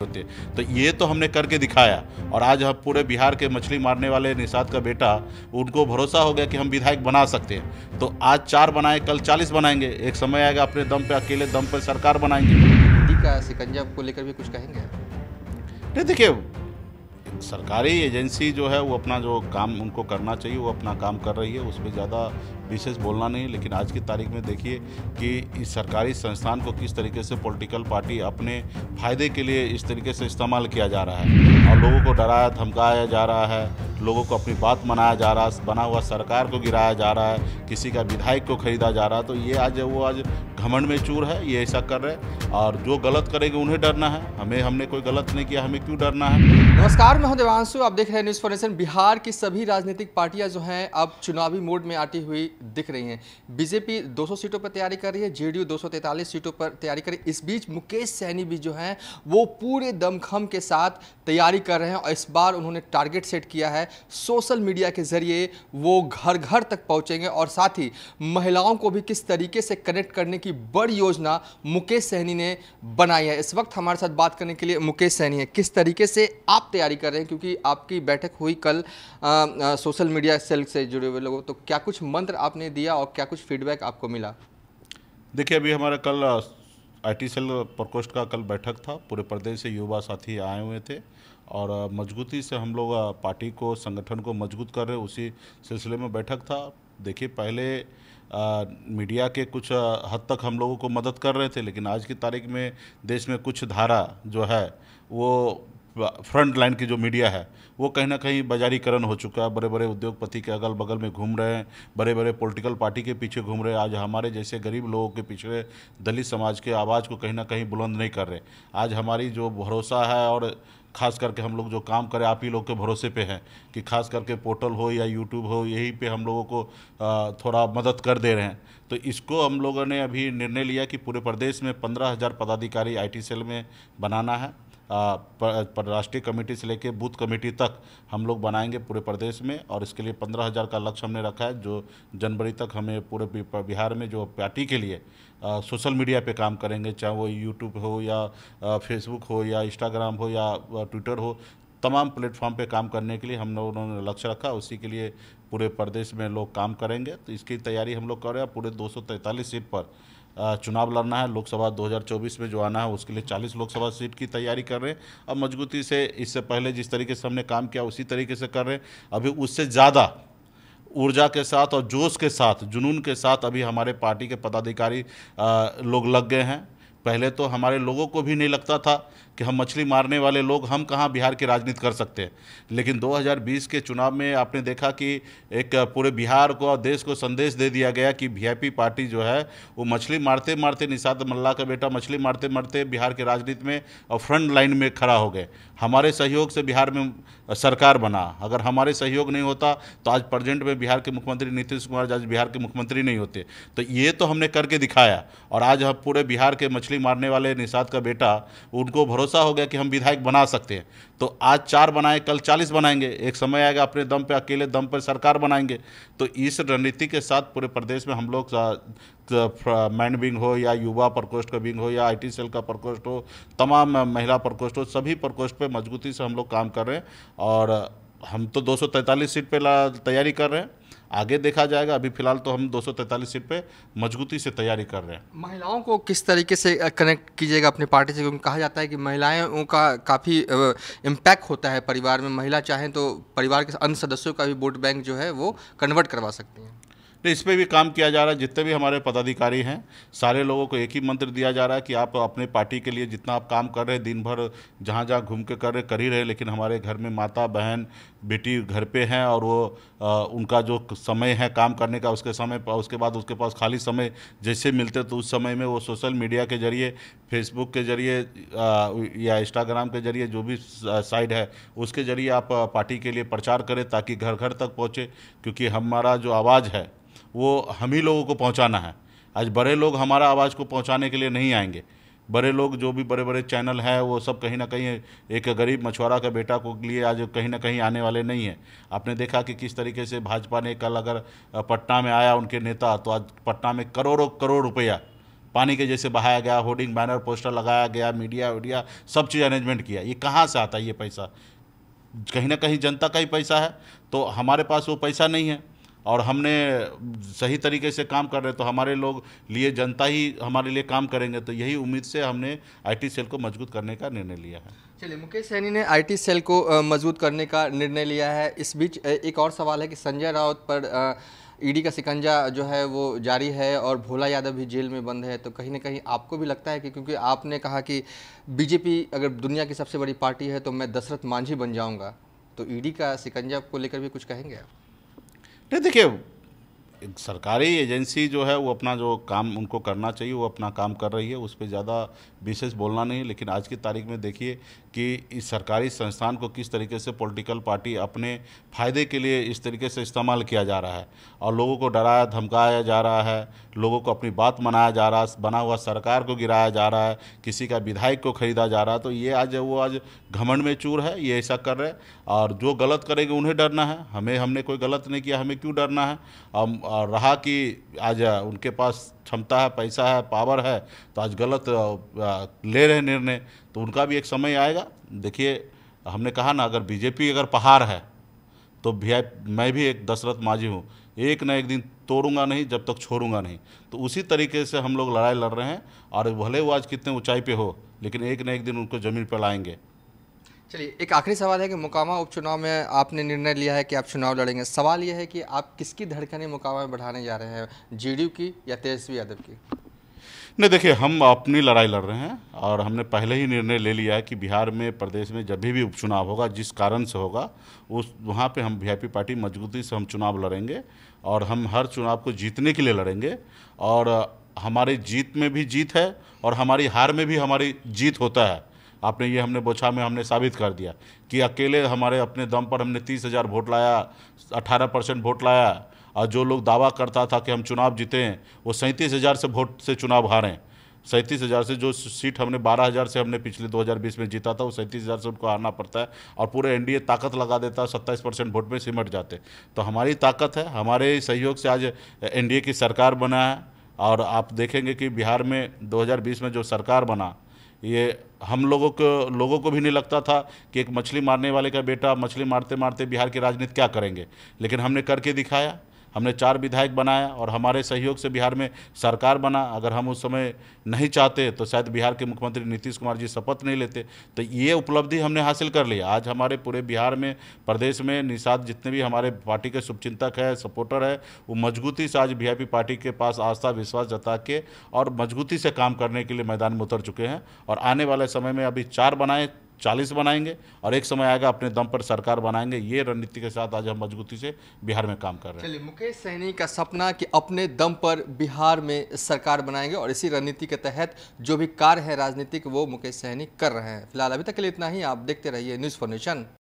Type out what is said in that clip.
होते तो ये तो हमने करके दिखाया और आज हम पूरे बिहार के मछली मारने वाले निषाद का बेटा उनको भरोसा हो गया कि हम विधायक बना सकते हैं तो आज चार बनाए कल चालीस बनाएंगे एक समय आएगा अपने दम पे अकेले दम पे सरकार बनाएंगे का सिकंजा को लेकर भी कुछ कहेंगे नहीं देखिए सरकारी एजेंसी जो है वो अपना जो काम उनको करना चाहिए वो अपना काम कर रही है उस पर ज़्यादा विशेष बोलना नहीं लेकिन आज की तारीख में देखिए कि इस सरकारी संस्थान को किस तरीके से पॉलिटिकल पार्टी अपने फायदे के लिए इस तरीके से इस्तेमाल किया जा रहा है और लोगों को डराया धमकाया जा रहा है लोगों को अपनी बात मनाया जा रहा है बना हुआ सरकार को गिराया जा रहा है किसी का विधायक को खरीदा जा रहा है तो ये आज वो आज घमंड में चूर है ये ऐसा कर रहे और जो गलत करेंगे उन्हें डरना है हमें हमने कोई गलत नहीं किया हमें क्यों डरना है नमस्कार मैं हूं देवांशु आप देख रहे हैं न्यूज़ फॉरेशन बिहार की सभी राजनीतिक पार्टियां जो हैं अब चुनावी मोड में आती हुई दिख रही हैं बीजेपी 200 सीटों पर तैयारी कर रही है जेडीयू 243 सीटों पर तैयारी कर रही है इस बीच मुकेश सैनी भी जो हैं वो पूरे दमखम के साथ तैयारी कर रहे हैं और इस बार उन्होंने टारगेट सेट किया है सोशल मीडिया के जरिए वो घर घर तक पहुँचेंगे और साथ ही महिलाओं को भी किस तरीके से कनेक्ट करने की बड़ी योजना मुकेश सहनी ने बनाई है इस वक्त हमारे साथ बात करने के लिए मुकेश सहनी है किस तरीके से आप तैयारी कर रहे हैं क्योंकि आपकी बैठक हुई कल आ, आ, सोशल मीडिया सेल से जुड़े हुए लोगों तो क्या कुछ मंत्र आपने दिया और क्या कुछ फीडबैक आपको मिला देखिए अभी हमारा कल आईटी सेल प्रकोष्ठ का कल बैठक था पूरे प्रदेश से युवा साथी आए हुए थे और मजबूती से हम लोग पार्टी को संगठन को मजबूत कर रहे उसी सिलसिले में बैठक था देखिए पहले मीडिया के कुछ हद तक हम लोगों को मदद कर रहे थे लेकिन आज की तारीख में देश में कुछ धारा जो है वो फ्रंट लाइन की जो मीडिया है वो कहीं ना कहीं बाजारीकरण हो चुका है बड़े बड़े उद्योगपति के अगल बगल में घूम रहे हैं बड़े बड़े पॉलिटिकल पार्टी के पीछे घूम रहे हैं आज हमारे जैसे गरीब लोगों के पीछे दलित समाज के आवाज़ को कहीं ना कहीं बुलंद नहीं कर रहे आज हमारी जो भरोसा है और खास करके हम लोग जो काम करें आप ही लोग के भरोसे पे हैं कि खास करके पोर्टल हो या यूट्यूब हो यही पे हम लोगों को थोड़ा मदद कर दे रहे हैं तो इसको हम लोगों ने अभी निर्णय लिया कि पूरे प्रदेश में पंद्रह हज़ार पदाधिकारी आईटी सेल में बनाना है राष्ट्रीय कमेटी से लेकर बूथ कमेटी तक हम लोग बनाएंगे पूरे प्रदेश में और इसके लिए पंद्रह हज़ार का लक्ष्य हमने रखा है जो जनवरी तक हमें पूरे बिहार में जो पार्टी के लिए सोशल मीडिया पे काम करेंगे चाहे वो यूट्यूब हो या फेसबुक हो या इंस्टाग्राम हो या ट्विटर हो तमाम प्लेटफॉर्म पे काम करने के लिए हम लोगों ने लक्ष्य रखा उसी के लिए पूरे प्रदेश में लोग काम करेंगे तो इसकी तैयारी हम लोग कर रहे हैं पूरे दो सीट पर चुनाव लड़ना है लोकसभा 2024 में जो आना है उसके लिए 40 लोकसभा सीट की तैयारी कर रहे हैं अब मजबूती से इससे पहले जिस तरीके से हमने काम किया उसी तरीके से कर रहे हैं अभी उससे ज़्यादा ऊर्जा के साथ और जोश के साथ जुनून के साथ अभी हमारे पार्टी के पदाधिकारी लोग लग गए हैं पहले तो हमारे लोगों को भी नहीं लगता था कि हम मछली मारने वाले लोग हम कहाँ बिहार की राजनीति कर सकते हैं लेकिन 2020 के चुनाव में आपने देखा कि एक पूरे बिहार को और देश को संदेश दे दिया गया कि वी पार्टी जो है वो मछली मारते मारते निषाद मल्ला का बेटा मछली मारते मारते बिहार की राजनीति में और फ्रंट लाइन में खड़ा हो गए हमारे सहयोग से बिहार में सरकार बना अगर हमारे सहयोग नहीं होता तो आज प्रजेंट में बिहार के मुख्यमंत्री नीतीश कुमार आज बिहार के मुख्यमंत्री नहीं होते तो ये तो हमने करके दिखाया और आज हम पूरे बिहार के मछली मारने वाले निषाद का बेटा उनको भरोसा भरोसा हो गया कि हम विधायक बना सकते हैं तो आज चार बनाए कल चालीस बनाएंगे एक समय आएगा अपने दम पे अकेले दम पर सरकार बनाएंगे तो इस रणनीति के साथ पूरे प्रदेश में हम लोग मैन विंग हो या युवा प्रकोष्ठ का विंग हो या आईटी सेल का प्रकोष्ठ हो तमाम महिला प्रकोष्ठ हो सभी प्रकोष्ठ पे मजबूती से हम लोग काम कर रहे हैं और हम तो दो सीट पर तैयारी कर रहे हैं आगे देखा जाएगा अभी फिलहाल तो हम दो सीट पे मजबूती से तैयारी कर रहे हैं महिलाओं को किस तरीके से कनेक्ट कीजिएगा अपनी पार्टी से क्योंकि कहा जाता है कि महिलाओं का काफ़ी इम्पैक्ट होता है परिवार में महिला चाहें तो परिवार के अन्य सदस्यों का भी वोट बैंक जो है वो कन्वर्ट करवा सकती हैं तो इस पर भी काम किया जा रहा है जितने भी हमारे पदाधिकारी हैं सारे लोगों को एक ही मंत्र दिया जा रहा है कि आप अपने पार्टी के लिए जितना आप काम कर रहे हैं दिन भर जहाँ जहाँ घूम के कर रहे कर ही रहे लेकिन हमारे घर में माता बहन बेटी घर पे हैं और वो आ, उनका जो समय है काम करने का उसके समय उसके बाद उसके पास खाली समय जैसे मिलते तो उस समय में वो सोशल मीडिया के जरिए फेसबुक के जरिए या इंस्टाग्राम के जरिए जो भी साइड है उसके जरिए आप पार्टी के लिए प्रचार करें ताकि घर घर तक पहुँचे क्योंकि हमारा जो आवाज़ है वो हम ही लोगों को पहुंचाना है आज बड़े लोग हमारा आवाज़ को पहुंचाने के लिए नहीं आएंगे बड़े लोग जो भी बड़े बड़े चैनल हैं वो सब कहीं ना कहीं एक गरीब मछुआरा के बेटा को लिए आज कहीं ना कहीं आने वाले नहीं हैं आपने देखा कि किस तरीके से भाजपा ने कल अगर पटना में आया उनके नेता तो आज पटना में करोड़ों करोड़ रुपया पानी के जैसे बहाया गया होर्डिंग बैनर पोस्टर लगाया गया मीडिया वीडिया सब चीज़ अरेंजमेंट किया ये कहाँ से आता है ये पैसा कहीं ना कहीं जनता का ही पैसा है तो हमारे पास वो पैसा नहीं है और हमने सही तरीके से काम कर रहे तो हमारे लोग लिए जनता ही हमारे लिए काम करेंगे तो यही उम्मीद से हमने आईटी सेल को मजबूत करने का निर्णय लिया है चलिए मुकेश सैनी ने आईटी सेल को मजबूत करने का निर्णय लिया है इस बीच एक और सवाल है कि संजय राउत पर ईडी का सिकंजा जो है वो जारी है और भोला यादव भी जेल में बंद है तो कहीं ना कहीं आपको भी लगता है कि क्योंकि आपने कहा कि बीजेपी अगर दुनिया की सबसे बड़ी पार्टी है तो मैं दशरथ मांझी बन जाऊंगा तो ईडी का सिकंजा को लेकर भी कुछ कहेंगे आप não dizer é que सरकारी एजेंसी जो है वो अपना जो काम उनको करना चाहिए वो अपना काम कर रही है उस पर ज़्यादा विशेष बोलना नहीं लेकिन आज की तारीख में देखिए कि इस सरकारी संस्थान को किस तरीके से पॉलिटिकल पार्टी अपने फ़ायदे के लिए इस तरीके से इस्तेमाल किया जा रहा है और लोगों को डराया धमकाया जा रहा है लोगों को अपनी बात मनाया जा रहा है बना हुआ सरकार को गिराया जा रहा है किसी का विधायक को खरीदा जा रहा है तो ये आज वो आज घमंड में चूर है ये ऐसा कर रहे हैं और जो गलत करेंगे उन्हें डरना है हमें हमने कोई गलत नहीं किया हमें क्यों डरना है और रहा कि आज उनके पास क्षमता है पैसा है पावर है तो आज गलत ले रहे निर्णय तो उनका भी एक समय आएगा देखिए हमने कहा ना अगर बीजेपी अगर पहाड़ है तो भी मैं भी एक दशरथ माझी हूँ एक ना एक दिन तोड़ूंगा नहीं जब तक छोड़ूंगा नहीं तो उसी तरीके से हम लोग लड़ाई लड़ रहे हैं और भले वो आज कितने ऊंचाई पे हो लेकिन एक ना एक दिन उनको ज़मीन पर लाएंगे चलिए एक आखिरी सवाल है कि मुकामा उपचुनाव में आपने निर्णय लिया है कि आप चुनाव लड़ेंगे सवाल यह है कि आप किसकी धड़कने मुकामा में बढ़ाने जा रहे हैं जीडीयू की या तेजस्वी यादव की नहीं देखिए हम अपनी लड़ाई लड़ रहे हैं और हमने पहले ही निर्णय ले लिया है कि बिहार में प्रदेश में जब भी उपचुनाव होगा जिस कारण से होगा उस वहाँ पर हम वी पार्टी मजबूती से हम चुनाव लड़ेंगे और हम हर चुनाव को जीतने के लिए लड़ेंगे और हमारी जीत में भी जीत है और हमारी हार में भी हमारी जीत होता है आपने ये हमने बोछा में हमने साबित कर दिया कि अकेले हमारे अपने दम पर हमने तीस हज़ार वोट लाया अठारह परसेंट वोट लाया और जो लोग दावा करता था कि हम चुनाव जीते हैं वो सैंतीस हज़ार से वोट से चुनाव हारें सैंतीस हज़ार से जो सीट हमने बारह हज़ार से हमने पिछले 2020 में जीता था वो सैंतीस हज़ार से उनको हारना पड़ता है और पूरे एनडीए ताकत लगा देता है सत्ताईस परसेंट वोट में सिमट जाते तो हमारी ताकत है हमारे सहयोग से आज एनडीए की सरकार बना है और आप देखेंगे कि बिहार में 2020 में जो सरकार बना ये हम लोगों को लोगों को भी नहीं लगता था कि एक मछली मारने वाले का बेटा मछली मारते मारते बिहार की राजनीति क्या करेंगे लेकिन हमने करके दिखाया हमने चार विधायक बनाया और हमारे सहयोग से बिहार में सरकार बना अगर हम उस समय नहीं चाहते तो शायद बिहार के मुख्यमंत्री नीतीश कुमार जी शपथ नहीं लेते तो ये उपलब्धि हमने हासिल कर ली आज हमारे पूरे बिहार में प्रदेश में निषाद जितने भी हमारे पार्टी के शुभचिंतक है सपोर्टर है वो मजबूती से आज वी पार्टी के पास आस्था विश्वास जता के और मजबूती से काम करने के लिए मैदान में उतर चुके हैं और आने वाले समय में अभी चार बनाए चालीस बनाएंगे और एक समय आएगा अपने दम पर सरकार बनाएंगे ये रणनीति के साथ आज हम मजबूती से बिहार में काम कर रहे हैं चलिए मुकेश सहनी का सपना कि अपने दम पर बिहार में सरकार बनाएंगे और इसी रणनीति के तहत जो भी कार्य है राजनीतिक वो मुकेश सहनी कर रहे हैं फिलहाल अभी तक के लिए इतना ही आप देखते रहिए न्यूज़ फॉर नेशन